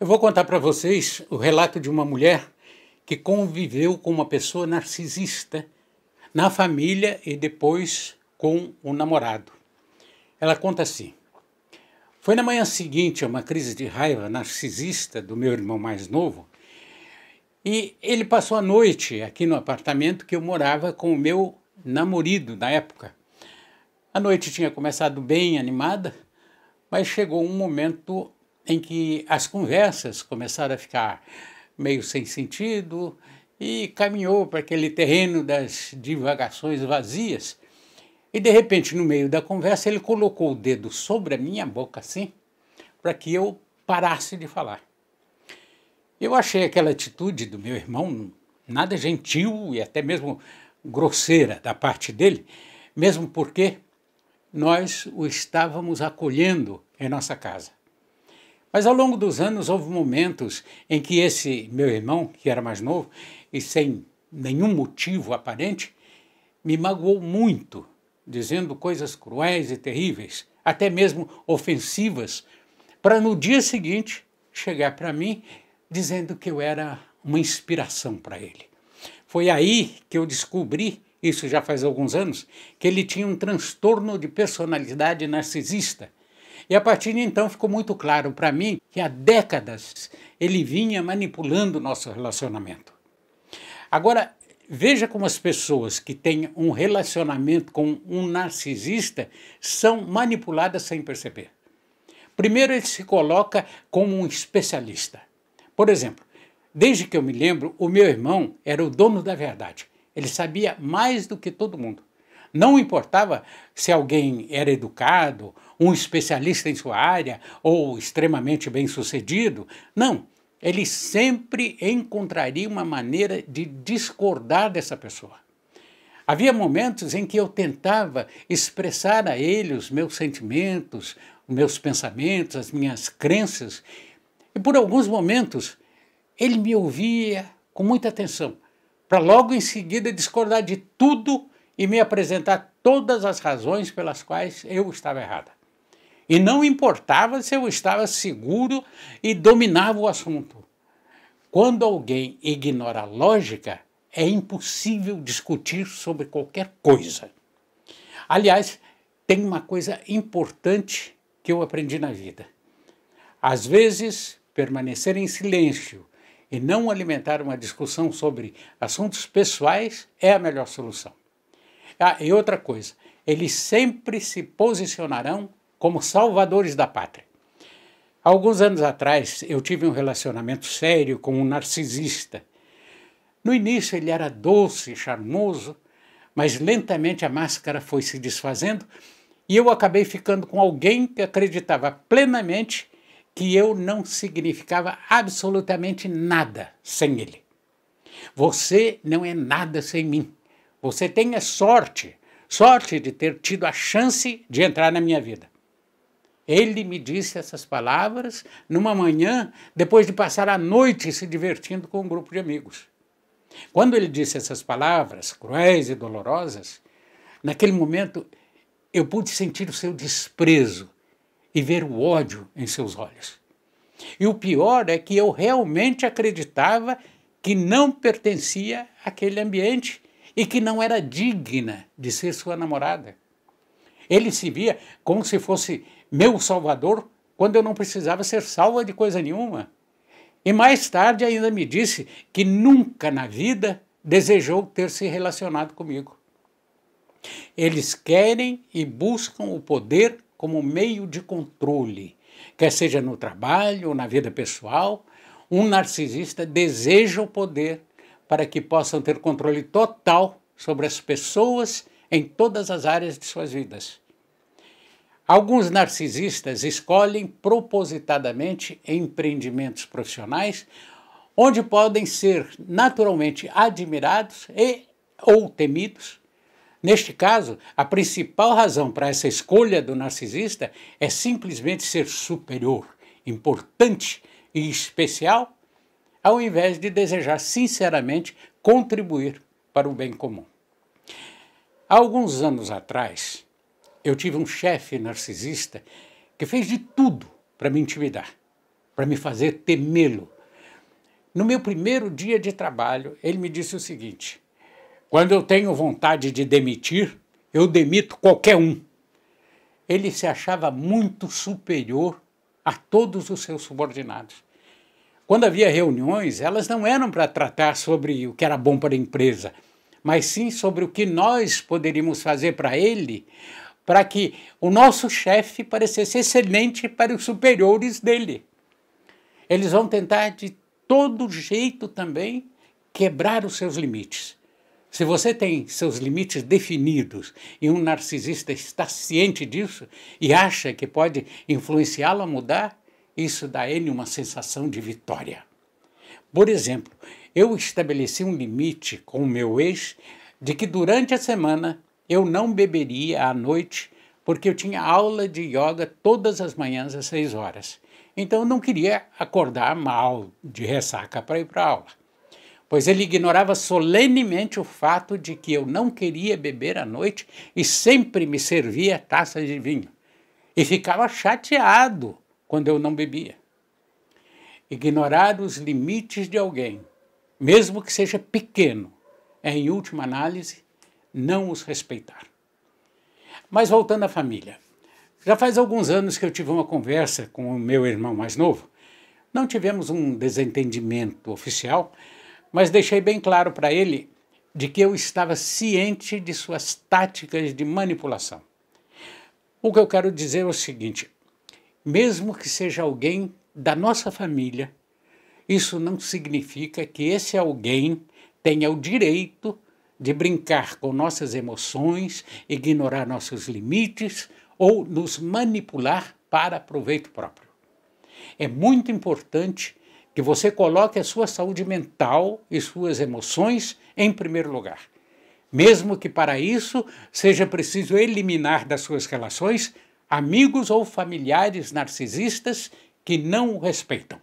Eu vou contar para vocês o relato de uma mulher que conviveu com uma pessoa narcisista na família e depois com o namorado. Ela conta assim: Foi na manhã seguinte a uma crise de raiva narcisista do meu irmão mais novo, e ele passou a noite aqui no apartamento que eu morava com o meu namorado na época. A noite tinha começado bem animada, mas chegou um momento em que as conversas começaram a ficar meio sem sentido e caminhou para aquele terreno das divagações vazias. E de repente, no meio da conversa, ele colocou o dedo sobre a minha boca assim, para que eu parasse de falar. Eu achei aquela atitude do meu irmão nada gentil e até mesmo grosseira da parte dele, mesmo porque nós o estávamos acolhendo em nossa casa. Mas ao longo dos anos houve momentos em que esse meu irmão, que era mais novo e sem nenhum motivo aparente, me magoou muito, dizendo coisas cruéis e terríveis, até mesmo ofensivas, para no dia seguinte chegar para mim dizendo que eu era uma inspiração para ele. Foi aí que eu descobri, isso já faz alguns anos, que ele tinha um transtorno de personalidade narcisista e a partir de então ficou muito claro para mim que há décadas ele vinha manipulando o nosso relacionamento. Agora, veja como as pessoas que têm um relacionamento com um narcisista são manipuladas sem perceber. Primeiro, ele se coloca como um especialista. Por exemplo, desde que eu me lembro, o meu irmão era o dono da verdade. Ele sabia mais do que todo mundo. Não importava se alguém era educado, um especialista em sua área ou extremamente bem sucedido. Não. Ele sempre encontraria uma maneira de discordar dessa pessoa. Havia momentos em que eu tentava expressar a ele os meus sentimentos, os meus pensamentos, as minhas crenças, e por alguns momentos ele me ouvia com muita atenção, para logo em seguida discordar de tudo e me apresentar todas as razões pelas quais eu estava errada. E não importava se eu estava seguro e dominava o assunto. Quando alguém ignora a lógica, é impossível discutir sobre qualquer coisa. Aliás, tem uma coisa importante que eu aprendi na vida. Às vezes, permanecer em silêncio e não alimentar uma discussão sobre assuntos pessoais é a melhor solução. Ah, e outra coisa, eles sempre se posicionarão como salvadores da pátria. Alguns anos atrás, eu tive um relacionamento sério com um narcisista. No início, ele era doce, charmoso, mas lentamente a máscara foi se desfazendo e eu acabei ficando com alguém que acreditava plenamente que eu não significava absolutamente nada sem ele. Você não é nada sem mim. Você tenha sorte, sorte de ter tido a chance de entrar na minha vida. Ele me disse essas palavras numa manhã, depois de passar a noite se divertindo com um grupo de amigos. Quando ele disse essas palavras, cruéis e dolorosas, naquele momento eu pude sentir o seu desprezo e ver o ódio em seus olhos. E o pior é que eu realmente acreditava que não pertencia àquele ambiente e que não era digna de ser sua namorada. Ele se via como se fosse meu salvador quando eu não precisava ser salva de coisa nenhuma. E mais tarde ainda me disse que nunca na vida desejou ter se relacionado comigo. Eles querem e buscam o poder como meio de controle, quer seja no trabalho ou na vida pessoal. Um narcisista deseja o poder para que possam ter controle total sobre as pessoas em todas as áreas de suas vidas. Alguns narcisistas escolhem propositadamente empreendimentos profissionais onde podem ser naturalmente admirados e ou temidos. Neste caso, a principal razão para essa escolha do narcisista é simplesmente ser superior, importante e especial ao invés de desejar sinceramente contribuir para o bem comum. Há alguns anos atrás, eu tive um chefe narcisista que fez de tudo para me intimidar, para me fazer temê-lo. No meu primeiro dia de trabalho, ele me disse o seguinte: quando eu tenho vontade de demitir, eu demito qualquer um. Ele se achava muito superior a todos os seus subordinados. Quando havia reuniões, elas não eram para tratar sobre o que era bom para a empresa, mas sim sobre o que nós poderíamos fazer para ele, para que o nosso chefe parecesse excelente para os superiores dele. Eles vão tentar de todo jeito também quebrar os seus limites. Se você tem seus limites definidos e um narcisista está ciente disso e acha que pode influenciá-lo a mudar, isso dá a ele uma sensação de vitória. Por exemplo, eu estabeleci um limite com o meu ex de que durante a semana eu não beberia à noite porque eu tinha aula de yoga todas as manhãs às seis horas. Então eu não queria acordar mal de ressaca para ir para a aula. Pois ele ignorava solenemente o fato de que eu não queria beber à noite e sempre me servia taças de vinho. E ficava chateado quando eu não bebia. Ignorar os limites de alguém, mesmo que seja pequeno, é, em última análise, não os respeitar. Mas voltando à família. Já faz alguns anos que eu tive uma conversa com o meu irmão mais novo. Não tivemos um desentendimento oficial, mas deixei bem claro para ele de que eu estava ciente de suas táticas de manipulação. O que eu quero dizer é o seguinte: mesmo que seja alguém da nossa família, isso não significa que esse alguém tenha o direito de brincar com nossas emoções, ignorar nossos limites ou nos manipular para proveito próprio. É muito importante que você coloque a sua saúde mental e suas emoções em primeiro lugar, mesmo que para isso seja preciso eliminar das suas relações amigos ou familiares narcisistas que não o respeitam.